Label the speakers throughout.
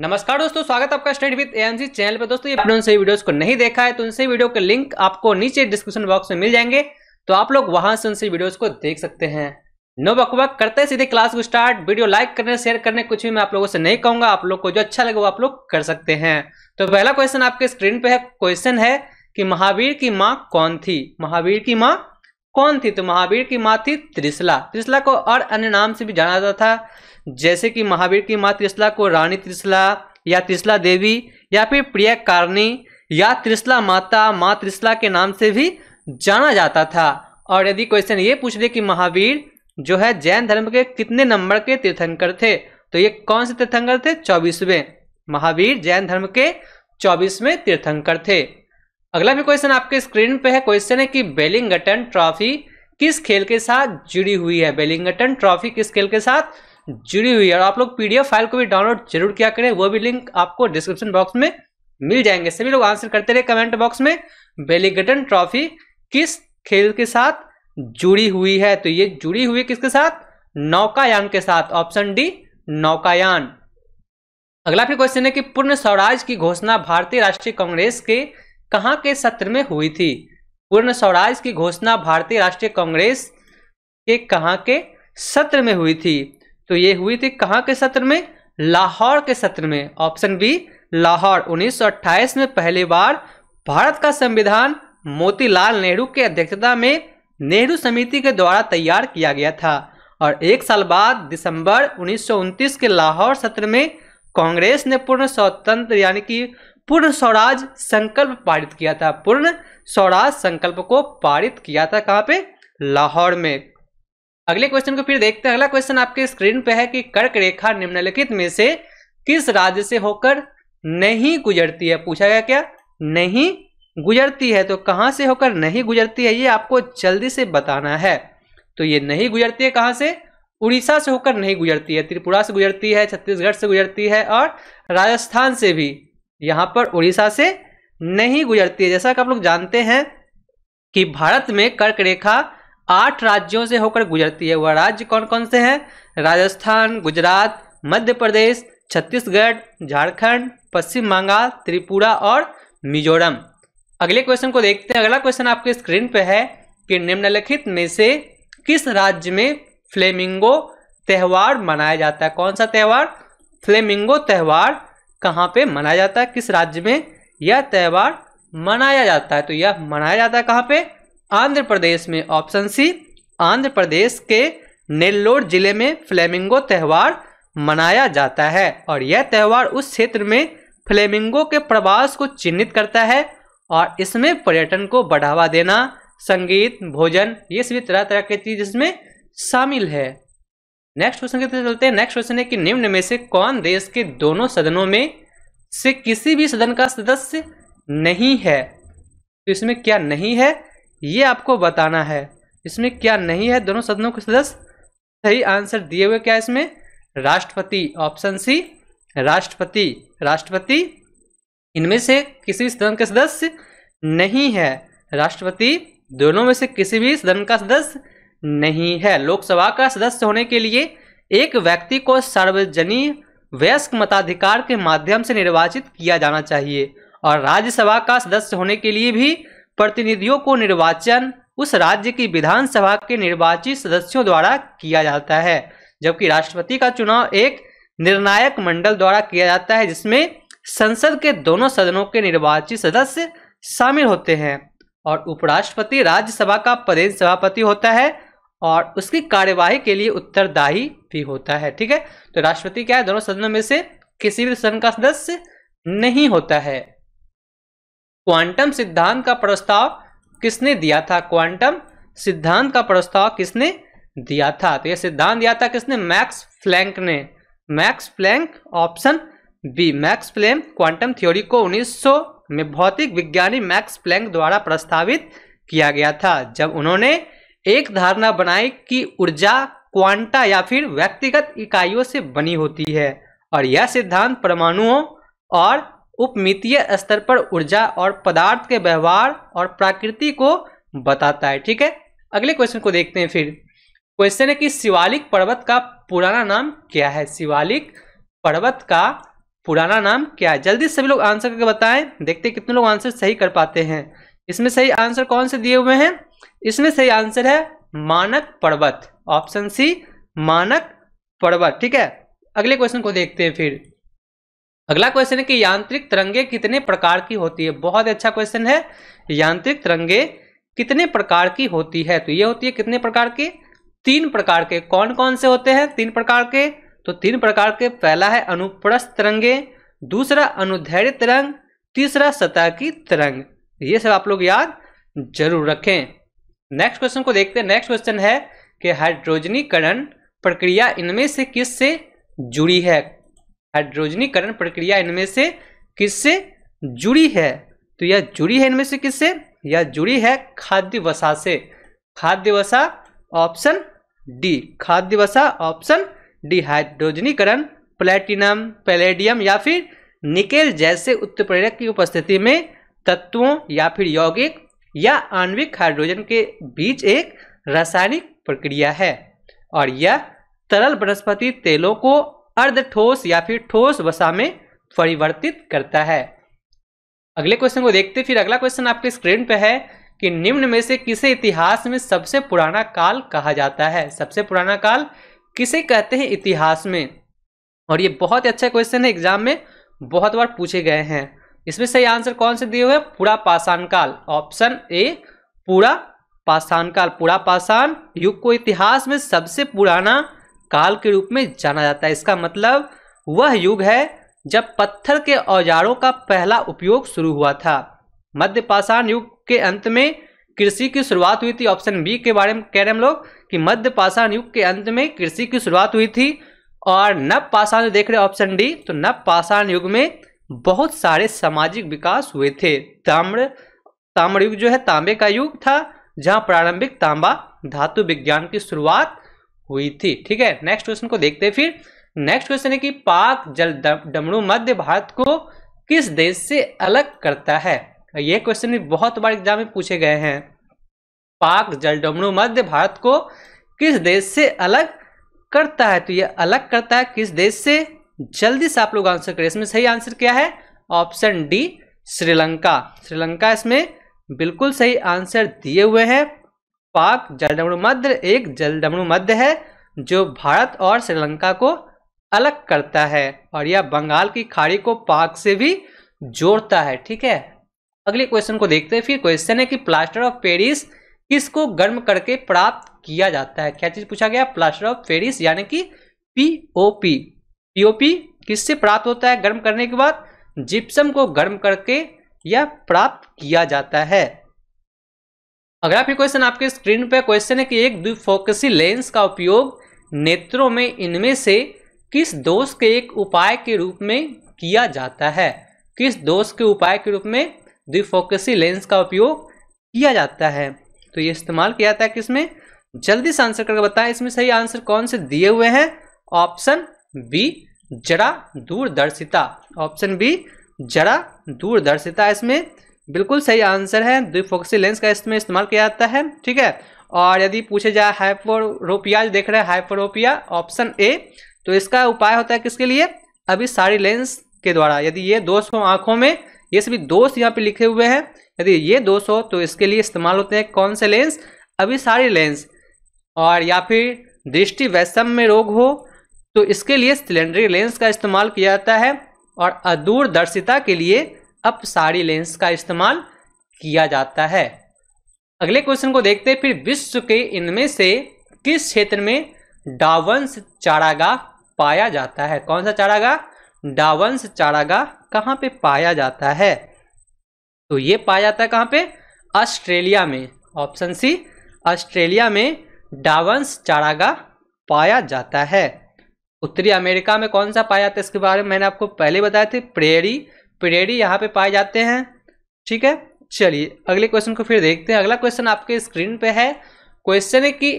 Speaker 1: नमस्कार दोस्तों स्वागत आपका स्टडी विद एएमसी चैनल पर दोस्तों ये अपने उन वीडियोस को नहीं देखा है तो उनसे वीडियो के लिंक आपको नीचे डिस्क्रिप्शन बॉक्स में मिल जाएंगे तो आप लोग वहां से उनसे वीडियोस को देख सकते हैं नो बकबक करते सीधे क्लास को स्टार्ट वीडियो लाइक करने शेयर करने कुछ भी मैं आप लोगों से नहीं कहूंगा आप लोग को जो अच्छा लगे वो आप लोग कर सकते हैं तो पहला क्वेश्चन आपके स्क्रीन पे है क्वेश्चन है कि महावीर की माँ कौन थी महावीर की माँ कौन थी तो महावीर की माँ थी त्रिशला त्रिशला को और अन्य नाम से भी जाना जाता था जैसे कि महावीर की माँ त्रिशला को रानी त्रिशला या त्रिशला देवी या फिर प्रिय कारणी या त्रिसला माता माँ त्रिशला के नाम से भी जाना जाता था और यदि क्वेश्चन ये पूछ ले कि महावीर जो है जैन धर्म के कितने नंबर के तीर्थंकर थे तो ये कौन से तीर्थंकर थे चौबीसवें महावीर जैन धर्म के चौबीसवें तीर्थंकर थे अगला भी क्वेश्चन आपके स्क्रीन पे है क्वेश्चन है कि बेलिंगटन ट्रॉफी किस खेल के साथ जुड़ी हुई है बेलिंगटन ट्रॉफी किस खेल के साथ जुड़ी हुई है और आप लोग पीडीएफ फाइल को भी डाउनलोड जरूर किया करें वो भी लिंक आपको डिस्क्रिप्शन बॉक्स में मिल जाएंगे सभी लोग आंसर करते रहे कमेंट बॉक्स में बेलीगटन ट्रॉफी किस खेल के साथ जुड़ी हुई है तो ये जुड़ी हुई किसके साथ नौकायान के साथ ऑप्शन डी नौकायान अगला फिर क्वेश्चन है कि पूर्ण स्वराज की घोषणा भारतीय राष्ट्रीय कांग्रेस के कहा के सत्र में हुई थी पूर्ण स्वराज की घोषणा भारतीय राष्ट्रीय कांग्रेस के कहा के सत्र में हुई थी तो ये हुई थी कहाँ के सत्र में लाहौर के सत्र में ऑप्शन बी लाहौर 1928 में पहली बार भारत का संविधान मोतीलाल नेहरू के अध्यक्षता में नेहरू समिति के द्वारा तैयार किया गया था और एक साल बाद दिसंबर उन्नीस के लाहौर सत्र में कांग्रेस ने पूर्ण स्वतंत्र यानी कि पूर्ण स्वराज संकल्प पारित किया था पूर्ण स्वराज संकल्प को पारित किया था कहाँ पे लाहौर में अगले क्वेश्चन को फिर देखते हैं अगला क्वेश्चन आपके स्क्रीन पे है कि कर्क रेखा निम्नलिखित में से किस राज्य से होकर नहीं गुजरती है पूछा गया क्या नहीं गुजरती है तो कहाँ से होकर नहीं गुजरती है ये आपको जल्दी से बताना है तो ये नहीं गुजरती है कहाँ से उड़ीसा से होकर नहीं गुजरती है त्रिपुरा से गुजरती है छत्तीसगढ़ से गुजरती है और राजस्थान से भी यहाँ पर उड़ीसा से नहीं गुजरती है जैसा कि आप लोग जानते हैं कि भारत में कर्क रेखा आठ राज्यों से होकर गुजरती है वह राज्य कौन कौन से हैं राजस्थान गुजरात मध्य प्रदेश छत्तीसगढ़ झारखंड पश्चिम बंगाल त्रिपुरा और मिजोरम अगले क्वेश्चन को देखते हैं अगला क्वेश्चन आपके स्क्रीन पर है कि निम्नलिखित में से किस राज्य में फ्लेमिंगो त्यौहार मनाया जाता है कौन सा त्यौहार फ्लेमिंगो त्यौहार कहाँ पे मनाया जाता है किस राज्य में यह त्यौहार मनाया जाता है तो यह मनाया जाता है कहाँ पे आंध्र प्रदेश में ऑप्शन सी आंध्र प्रदेश के नेल्लोर जिले में फ्लेमिंगो त्यौहार मनाया जाता है और यह त्यौहार उस क्षेत्र में फ्लेमिंगो के प्रवास को चिन्हित करता है और इसमें पर्यटन को बढ़ावा देना संगीत भोजन ये सभी तरह तरह के चीज इसमें शामिल है नेक्स्ट क्वेश्चन की तरफ चलते हैं नेक्स्ट क्वेश्चन है कि निम्न में से कौन देश के दोनों सदनों में से किसी भी सदन का सदस्य नहीं है तो इसमें क्या नहीं है ये आपको बताना है इसमें क्या नहीं है दोनों सदनों के सदस्य सही आंसर दिए हुए क्या इसमें राष्ट्रपति ऑप्शन सी राष्ट्रपति राष्ट्रपति इनमें से किसी सदन के सदस्य नहीं है राष्ट्रपति दोनों में से किसी भी सदन का सदस्य नहीं है लोकसभा का सदस्य होने के लिए एक व्यक्ति को सार्वजनिक वयस्क मताधिकार के माध्यम से निर्वाचित किया जाना चाहिए और राज्यसभा का सदस्य होने के लिए भी प्रतिनिधियों को निर्वाचन उस राज्य की विधानसभा के निर्वाचित सदस्यों द्वारा किया जाता है जबकि राष्ट्रपति का चुनाव एक निर्णायक मंडल द्वारा किया जाता है जिसमें संसद के दोनों सदनों के निर्वाचित सदस्य शामिल होते हैं और उपराष्ट्रपति राज्यसभा का प्रदेश सभापति होता है और उसकी कार्यवाही के लिए उत्तरदायी भी होता है ठीक है तो राष्ट्रपति क्या है दोनों सदनों में से किसी भी सदन का सदस्य नहीं होता है क्वांटम सिद्धांत का प्रस्ताव किसने दिया था क्वांटम सिद्धांत का प्रस्ताव किसने दिया था तो यह सिद्धांत दिया था किसने मैक्स फ्लैंक ने Max Planck option B Max Planck quantum theory को 1900 में भौतिक विज्ञानी मैक्स प्लैंक द्वारा प्रस्तावित किया गया था जब उन्होंने एक धारणा बनाई कि ऊर्जा क्वांटा या फिर व्यक्तिगत इकाइयों से बनी होती है और यह सिद्धांत परमाणुओं और उपमितीय स्तर पर ऊर्जा और पदार्थ के व्यवहार और प्रकृति को बताता है ठीक है अगले क्वेश्चन को देखते हैं फिर क्वेश्चन है कि शिवालिक पर्वत का पुराना नाम क्या है शिवालिक पर्वत का पुराना नाम क्या है जल्दी सभी लोग आंसर करके बताएं देखते कितने लोग आंसर सही कर पाते हैं इसमें सही आंसर कौन से दिए हुए हैं इसमें सही आंसर है मानक पर्वत ऑप्शन सी मानक पर्वत ठीक है अगले क्वेश्चन को देखते हैं फिर अगला क्वेश्चन है कि यांत्रिक तरंगे कितने प्रकार की होती है बहुत अच्छा क्वेश्चन है यांत्रिक तरंगे कितने प्रकार की होती है तो ये होती है कितने प्रकार के तीन प्रकार के कौन कौन से होते हैं तीन प्रकार के तो तीन प्रकार के पहला है अनुप्रस्थ तरंगे दूसरा अनुधैर्य तरंग तीसरा सतह की तरंग ये सब आप लोग याद जरूर रखें नेक्स्ट क्वेश्चन को देखते हैं नेक्स्ट क्वेश्चन है कि हाइड्रोजनीकरण प्रक्रिया इनमें से किस से जुड़ी है हाइड्रोजनीकरण प्रक्रिया इनमें से किससे जुड़ी है तो यह जुड़ी है इनमें से किससे यह जुड़ी है खाद्य वसा से खाद्य वसा ऑप्शन डी खाद्य वसा ऑप्शन डी हाइड्रोजनीकरण प्लेटिनम पैलेडियम या फिर निकेल जैसे उत्प्रेरक की उपस्थिति में तत्वों या फिर यौगिक या आणविक हाइड्रोजन के बीच एक रासायनिक प्रक्रिया है और यह तरल वनस्पति तेलों को अर्ध ठोस या फिर ठोस वसा में परिवर्तित करता है अगले क्वेश्चन को देखते फिर अगला क्वेश्चन आपके स्क्रीन पे है कि निम्न में से किसे इतिहास में सबसे पुराना काल कहा जाता है सबसे पुराना काल किसे कहते हैं इतिहास में और ये बहुत ही अच्छा क्वेश्चन है एग्जाम में बहुत बार पूछे गए हैं इसमें सही आंसर कौन से दिए हुए पूरा पाषाण काल ऑप्शन ए पूरा पाषाण काल पूरा पाषाण युग को इतिहास में सबसे पुराना काल के रूप में जाना जाता है इसका मतलब वह युग है जब पत्थर के औजारों का पहला उपयोग शुरू हुआ था मध्य पाषाण युग के अंत में कृषि की शुरुआत हुई थी ऑप्शन बी के बारे में कह रहे हम लोग कि मध्य पाषाण युग के अंत में कृषि की शुरुआत हुई थी और नव पाषाण देख रहे ऑप्शन डी तो नव पाषाण युग में बहुत सारे सामाजिक विकास हुए थे ताम्र ताम्र युग जो है तांबे का युग था जहाँ प्रारंभिक तांबा धातु विज्ञान की शुरुआत हुई थी ठीक है नेक्स्ट क्वेश्चन को देखते हैं फिर नेक्स्ट क्वेश्चन है कि पाक जल डमरू मध्य भारत को किस देश से अलग करता है ये क्वेश्चन भी बहुत बार एग्जाम में पूछे गए हैं पाक जल डमणु मध्य भारत को किस देश से अलग करता है तो ये अलग करता है किस देश से जल्दी से आप लोग आंसर करें इसमें सही आंसर क्या है ऑप्शन डी श्रीलंका श्रीलंका इसमें बिल्कुल सही आंसर दिए हुए हैं पाक जलदमणु मध्य एक जलदमणु मध्य है जो भारत और श्रीलंका को अलग करता है और यह बंगाल की खाड़ी को पाक से भी जोड़ता है ठीक है अगले क्वेश्चन को देखते हैं फिर क्वेश्चन है कि प्लास्टर ऑफ पेरिस किसको गर्म करके प्राप्त किया जाता है क्या चीज पूछा गया प्लास्टर ऑफ पेरिस यानी कि पीओपी पीओपी किससे प्राप्त होता है गर्म करने के बाद जिप्सम को गर्म करके यह प्राप्त किया जाता है अगला फिर क्वेश्चन आपके स्क्रीन पर क्वेश्चन है कि एक द्विफोकसी लेंस का उपयोग नेत्रों में इनमें से किस दोष के एक उपाय के रूप में किया जाता है किस दोष के उपाय के रूप में द्विफोकसी लेंस का उपयोग किया जाता है तो ये इस्तेमाल किया जाता है किसमें जल्दी से आंसर करके बताएं इसमें सही आंसर कौन से दिए हुए हैं ऑप्शन बी जरा दूरदर्शिता ऑप्शन बी जरा दूरदर्शिता इसमें बिल्कुल सही आंसर है द्विफोकसी लेंस का इसमें इस्तेमाल किया जाता है ठीक है और यदि पूछे जाए हाइपोरोपिया देख रहे हैं हाइपोरोपिया ऑप्शन ए तो इसका उपाय होता है किसके लिए अभी सारी लेंस के द्वारा यदि ये दोष हो आंखों में ये सभी दोष यहाँ पे लिखे हुए हैं यदि ये दोष हो तो इसके लिए इस्तेमाल होते हैं कौन से लेंस अभी सारी लेंस और या फिर दृष्टि वैषम में रोग हो तो इसके लिए सिलेंडरी लेंस का इस्तेमाल किया जाता है और अदूरदर्शिता के लिए अप लेंस का इस्तेमाल किया जाता है अगले क्वेश्चन को देखते हैं फिर विश्व के इनमें से किस क्षेत्र में डावंस चारागा पाया जाता है कौन सा चारागा डावंस चारागा कहाँ पे पाया जाता है तो ये पाया जाता है कहाँ पे ऑस्ट्रेलिया में ऑप्शन सी ऑस्ट्रेलिया में डावंस चारागा पाया जाता है उत्तरी अमेरिका में कौन सा पाया जाता है इसके बारे में मैंने आपको पहले बताया थे प्रेरी प्रेरी यहाँ पे पाए जाते हैं ठीक है चलिए अगले क्वेश्चन को फिर देखते हैं अगला क्वेश्चन आपके स्क्रीन पे है क्वेश्चन है कि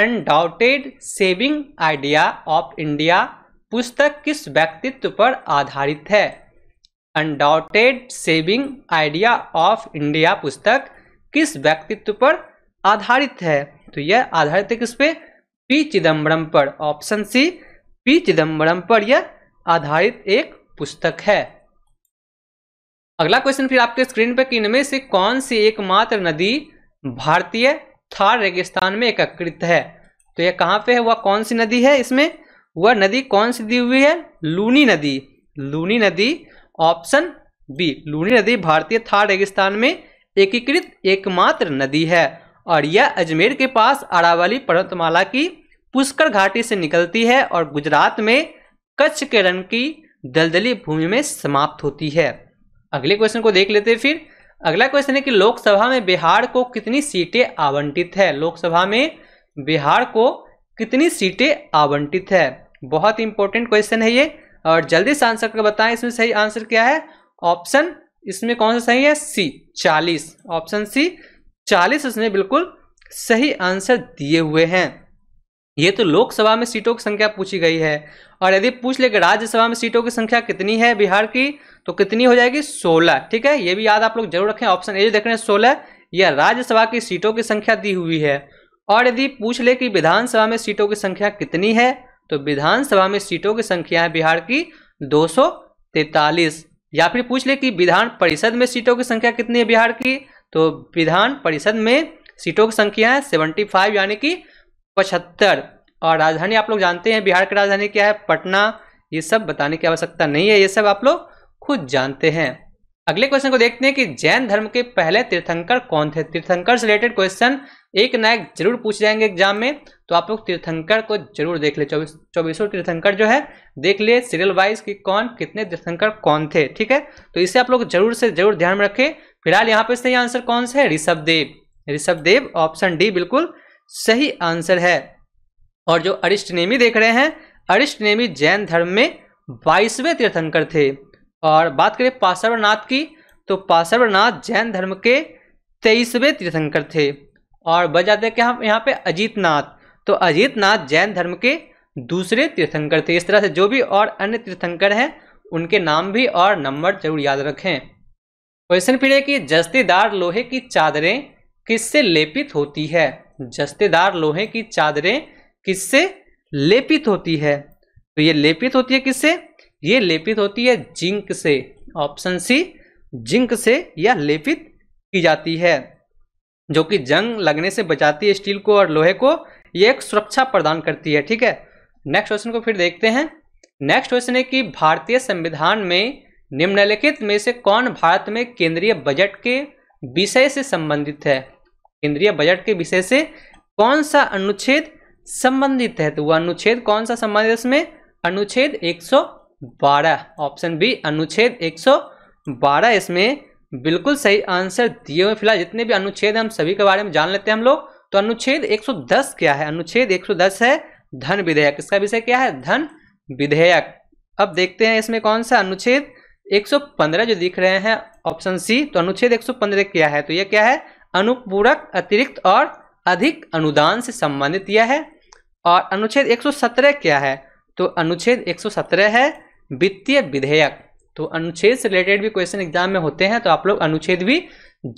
Speaker 1: undaunted saving idea of India पुस्तक किस व्यक्तित्व पर आधारित है undaunted saving idea of India पुस्तक किस व्यक्तित्व पर आधारित है तो यह आधारित है किस पे पी चिदम्बरम पर ऑप्शन सी पी चिदम्बरम पर यह आधारित एक पुस्तक है अगला क्वेश्चन फिर आपके स्क्रीन पर इनमें से कौन सी एकमात्र नदी भारतीय थार रेगिस्तान में एकीकृत है तो यह कहाँ पे है वह कौन सी नदी है इसमें वह नदी कौन सी दी हुई है लूनी नदी लूनी नदी ऑप्शन बी लूनी नदी भारतीय थार रेगिस्तान में एकीकृत एकमात्र नदी है और यह अजमेर के पास अरावली पर्वतमाला की पुष्कर घाटी से निकलती है और गुजरात में कच्छ के रंग की दलदली भूमि में समाप्त होती है अगले क्वेश्चन को देख लेते हैं फिर अगला क्वेश्चन है कि लोकसभा में बिहार को कितनी सीटें आवंटित है लोकसभा में बिहार को कितनी सीटें आवंटित है बहुत इंपॉर्टेंट क्वेश्चन है ये और जल्दी से आंसर करके बताएं इसमें सही आंसर क्या है ऑप्शन इसमें कौन सा सही है सी चालीस ऑप्शन सी चालीस इसमें बिल्कुल सही आंसर दिए हुए हैं ये तो लोकसभा में सीटों की संख्या पूछी गई है और यदि पूछ ले कि राज्यसभा में सीटों की संख्या कितनी है बिहार की तो कितनी हो जाएगी सोलह ठीक है ये भी याद आप लोग जरूर रखें ऑप्शन ए जो देख रहे हैं सोलह यह राज्यसभा की सीटों की संख्या दी हुई है और यदि पूछ ले कि विधानसभा में सीटों की संख्या कितनी है तो विधानसभा में सीटों की संख्या है बिहार की दो या फिर पूछ ले कि विधान परिषद में सीटों की संख्या कितनी है बिहार की तो विधान परिषद में सीटों की संख्या है सेवेंटी यानी कि पचहत्तर और राजधानी आप लोग जानते हैं बिहार की राजधानी क्या है पटना ये सब बताने की आवश्यकता नहीं है ये सब आप लोग खुद जानते हैं अगले क्वेश्चन को देखते हैं कि जैन धर्म के पहले तीर्थंकर कौन थे तीर्थंकर से रिलेटेड क्वेश्चन एक नायक एक जरूर पूछ जाएंगे एग्जाम में तो आप लोग तीर्थंकर को जरूर देख ले चौबीस चौबीसों तीर्थंकर जो है देख ले सीरियल वाइज कि कौन कितने तीर्थंकर कौन थे ठीक है तो इसे आप लोग जरूर से जरूर ध्यान में रखें फिलहाल यहाँ पे सही आंसर कौन सा है ऋषभ देव ऋषभ देव ऑप्शन डी बिल्कुल सही आंसर है और जो अरिष्ट नेमी देख रहे हैं अरिष्ट नेमी जैन धर्म में बाईसवें तीर्थंकर थे और बात करें पार्श्वनाथ की तो पार्श्वनाथ जैन धर्म के तेईसवें तीर्थंकर थे और बच जाते हैं कि हम यहाँ पे अजीतनाथ तो अजीतनाथ जैन धर्म के दूसरे तीर्थंकर थे इस तरह से जो भी और अन्य तीर्थंकर हैं उनके नाम भी और नंबर जरूर याद रखें क्वेश्चन फिर है कि जस्तीदार लोहे की चादरें किससे लेपित होती है जस्तेदार लोहे की चादरें किससे लेपित होती है तो ये लेपित होती है किससे ये लेपित होती है जिंक से ऑप्शन सी जिंक से यह लेपित की जाती है जो कि जंग लगने से बचाती है स्टील को और लोहे को ये एक सुरक्षा प्रदान करती है ठीक है नेक्स्ट क्वेश्चन को फिर देखते हैं नेक्स्ट क्वेश्चन है कि भारतीय संविधान में निम्नलिखित में से कौन भारत में केंद्रीय बजट के विषय से संबंधित है केंद्रीय बजट के विषय से कौन सा अनुच्छेद संबंधित है तो वह अनुच्छेद कौन सा संबंधित इसमें अनुच्छेद 112 ऑप्शन बी अनुच्छेद 112 इसमें बिल्कुल सही आंसर दिए हुए फिलहाल जितने भी अनुच्छेद हम सभी के बारे में जान लेते हैं हम लोग तो अनुच्छेद 110 क्या है अनुच्छेद 110 है धन विधेयक इसका विषय क्या है धन विधेयक अब देखते हैं इसमें कौन सा अनुच्छेद 115 जो दिख रहे हैं ऑप्शन सी तो अनुच्छेद 115 क्या है तो यह क्या है अनुपूरक अतिरिक्त और अधिक अनुदान से संबंधित यह है और अनुच्छेद 117 क्या है तो अनुच्छेद 117 है वित्तीय विधेयक तो अनुच्छेद से रिलेटेड भी क्वेश्चन एग्जाम में होते हैं तो आप लोग अनुच्छेद भी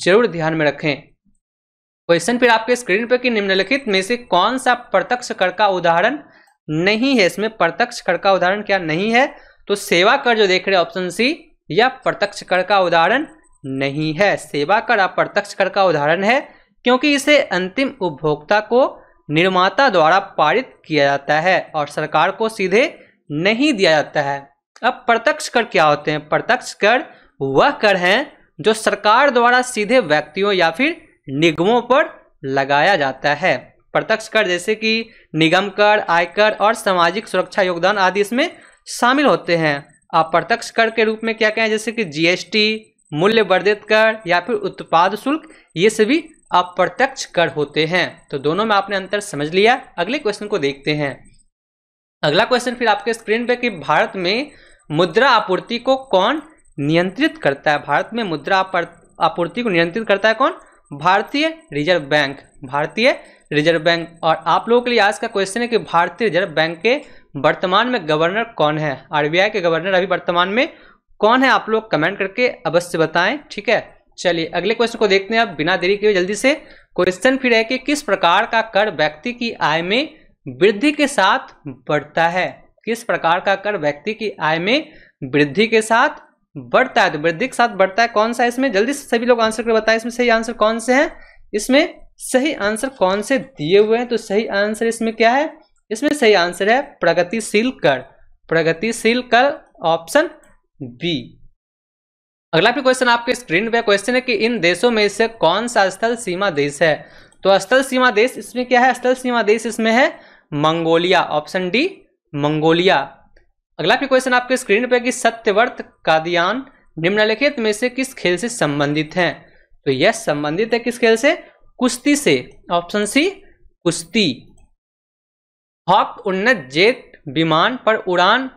Speaker 1: जरूर ध्यान में रखें क्वेश्चन फिर आपके स्क्रीन पर कि निम्नलिखित में से कौन सा प्रत्यक्ष कर का उदाहरण नहीं है इसमें प्रत्यक्ष कर का उदाहरण क्या नहीं है तो सेवा कर जो देख रहे ऑप्शन सी या प्रत्यक्ष कर का उदाहरण नहीं है सेवा कर अप्रत्यक्ष कर का उदाहरण है क्योंकि इसे अंतिम उपभोक्ता को निर्माता द्वारा पारित किया जाता है और सरकार को सीधे नहीं दिया जाता है अब प्रत्यक्ष कर क्या होते हैं प्रत्यक्ष कर वह कर हैं जो सरकार द्वारा सीधे व्यक्तियों या फिर निगमों पर लगाया जाता है प्रत्यक्ष कर जैसे कि निगम कर आयकर और सामाजिक सुरक्षा योगदान आदि इसमें शामिल होते हैं अप्रत्यक्ष कर के रूप में क्या कहें जैसे कि जीएसटी मूल्य वर्धित कर या फिर उत्पाद शुल्क ये सभी अप्रत्यक्ष कर होते हैं तो दोनों में आपने अंतर समझ लिया अगले क्वेश्चन को देखते हैं अगला क्वेश्चन फिर आपके स्क्रीन पे कि भारत में मुद्रा आपूर्ति को कौन नियंत्रित करता है भारत में मुद्रा आपूर्ति को नियंत्रित करता है कौन Bharatiya reserve bank Bharatiya reserve bank और आप लोगों के लिए आज का क्वेश्चन है कि भारतीय रिजर्व बैंक के वर्तमान में गवर्नर कौन है आरबीआई के गवर्नर अभी वर्तमान में कौन है आप लोग कमेंट करके अवश्य बताएं ठीक है चलिए अगले क्वेश्चन को देखते हैं आप बिना देरी के जल्दी से क्वेश्चन फिर है कि किस प्रकार का कर व्यक्ति की आय में वृद्धि के साथ बढ़ता है किस प्रकार का कर व्यक्ति की आय में वृद्धि के साथ बढ़ता है तो वृद्धि के साथ बढ़ता है कौन सा है इसमें जल्दी से सभी लोग आंसर कर बताएं इसमें सही आंसर कौन से हैं इसमें सही आंसर कौन से दिए हुए हैं तो सही आंसर इसमें क्या है इसमें सही आंसर है प्रगतिशील कर प्रगतिशील कर ऑप्शन बी अगला भी क्वेश्चन आपके स्क्रीन पे क्वेश्चन है कि इन देशों में से कौन सा स्थल सीमा देश है तो स्थल सीमा देश इसमें क्या है स्थल सीमा देश इसमें है मंगोलिया ऑप्शन डी मंगोलिया अगला भी क्वेश्चन आपके स्क्रीन पे कि सत्यवर्त कादियान निम्नलिखित में से किस खेल से संबंधित है तो यह संबंधित है किस खेल से कुश्ती से ऑप्शन सी कुश्ती हॉक उन्नत जेट विमान पर उड़ान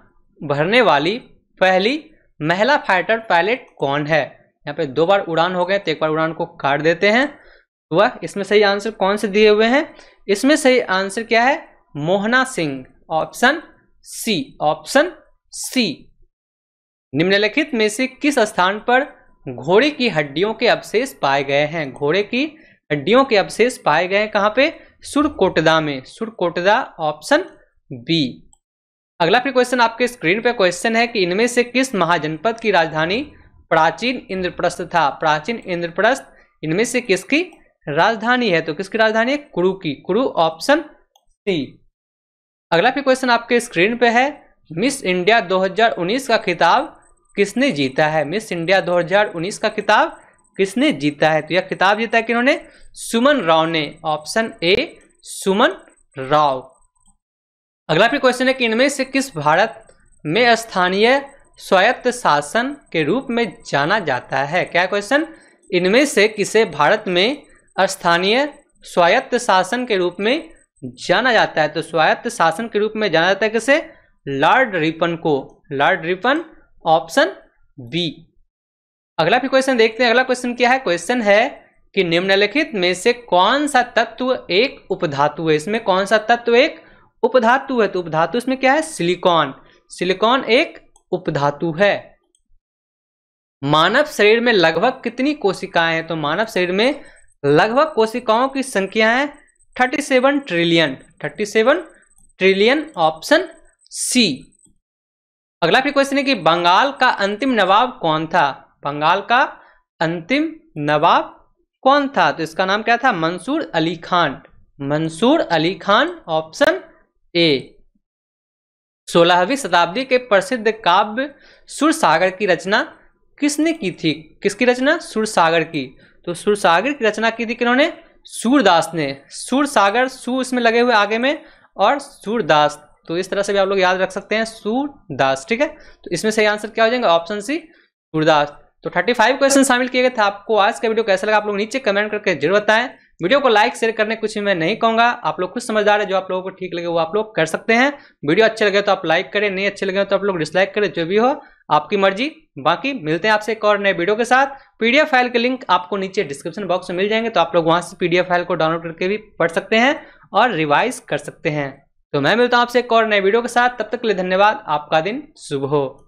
Speaker 1: भरने वाली पहली महिला फाइटर पायलट कौन है यहाँ पे दो बार उड़ान हो गए तो एक बार उड़ान को काट देते हैं तो वह इसमें सही आंसर कौन से दिए हुए हैं इसमें सही आंसर क्या है Mohana Singh option C option C निम्नलिखित में से किस स्थान पर घोड़े की हड्डियों के अवशेष पाए गए हैं घोड़े की हड्डियों के अवशेष पाए गए हैं कहाँ पे सुरकोटदा में सुरकोटदा ऑप्शन बी अगला फिर क्वेश्चन आपके स्क्रीन पे क्वेश्चन है कि इनमें से किस महाजनपद की राजधानी प्राचीन इंद्रप्रस्थ था प्राचीन इंद्रप्रस्थ इनमें से किसकी राजधानी है तो किसकी राजधानी है कुरु की कुरु ऑप्शन सी अगला फिर क्वेश्चन आपके स्क्रीन पे है मिस इंडिया 2019 का खिताब किसने जीता है मिस इंडिया 2019 का खिताब किसने जीता है तो यह खिताब जीता है उन्होंने सुमन राव ने ऑप्शन ए सुमन राव अगला फिर क्वेश्चन है कि इनमें से किस भारत में स्थानीय स्वायत्त शासन के रूप में जाना जाता है क्या क्वेश्चन इनमें से किसे भारत में स्थानीय स्वायत्त शासन के रूप में जाना जाता है तो स्वायत्त शासन के रूप में जाना जाता है किसे लॉर्ड रिपन को लॉर्ड रिपन ऑप्शन बी अगला भी क्वेश्चन देखते हैं अगला क्वेश्चन क्या है क्वेश्चन है कि निम्नलिखित में से कौन सा तत्व एक उपधातु है इसमें कौन सा तत्व एक उपधातु है तो उपधातु इसमें क्या है सिलिकॉन सिलिकॉन एक उपधातु है मानव शरीर में लगभग कितनी कोशिकाएं हैं तो मानव शरीर में लगभग कोशिकाओं की संख्या है thirty seven trillion thirty seven trillion option C अगला फिर क्वेश्चन है कि बंगाल का अंतिम नवाब कौन था बंगाल का अंतिम नवाब कौन था तो इसका नाम क्या था मंसूर अली खान मंसूर अली खान ऑप्शन ए सोलहवीं शताब्दी के प्रसिद्ध काव्य सुरसागर की रचना किसने की थी किसकी रचना सुरसागर की तो सुरसागर की रचना की थी किन्होंने सूरदास ने सूरसागर सू इसमें लगे हुए आगे में और सूरदास तो इस तरह से भी आप लोग याद रख सकते हैं सूरदास ठीक है तो इसमें सही आंसर क्या हो जाएगा ऑप्शन सी सूरदास तो थर्टी फाइव क्वेश्चन शामिल किए गए थे आपको आज का वीडियो कैसा लगा आप लोग नीचे कमेंट करके जरूर बताएं वीडियो को लाइक शेयर करने कुछ मैं नहीं कहूँगा आप लोग कुछ समझदार है जो आप लोगों को ठीक लगे वो आप लोग कर सकते हैं वीडियो अच्छे लगे तो आप लाइक करें नहीं अच्छे लगे तो आप लोग डिसलाइक करें जो भी हो आपकी मर्जी बाकी मिलते हैं आपसे एक और नए वीडियो के साथ पीडीएफ फाइल के लिंक आपको नीचे डिस्क्रिप्शन बॉक्स में मिल जाएंगे तो आप लोग वहां से पीडीएफ फाइल को डाउनलोड करके भी पढ़ सकते हैं और रिवाइज कर सकते हैं तो मैं मिलता हूँ आपसे एक और नए वीडियो के साथ तब तक के लिए धन्यवाद आपका दिन शुभ हो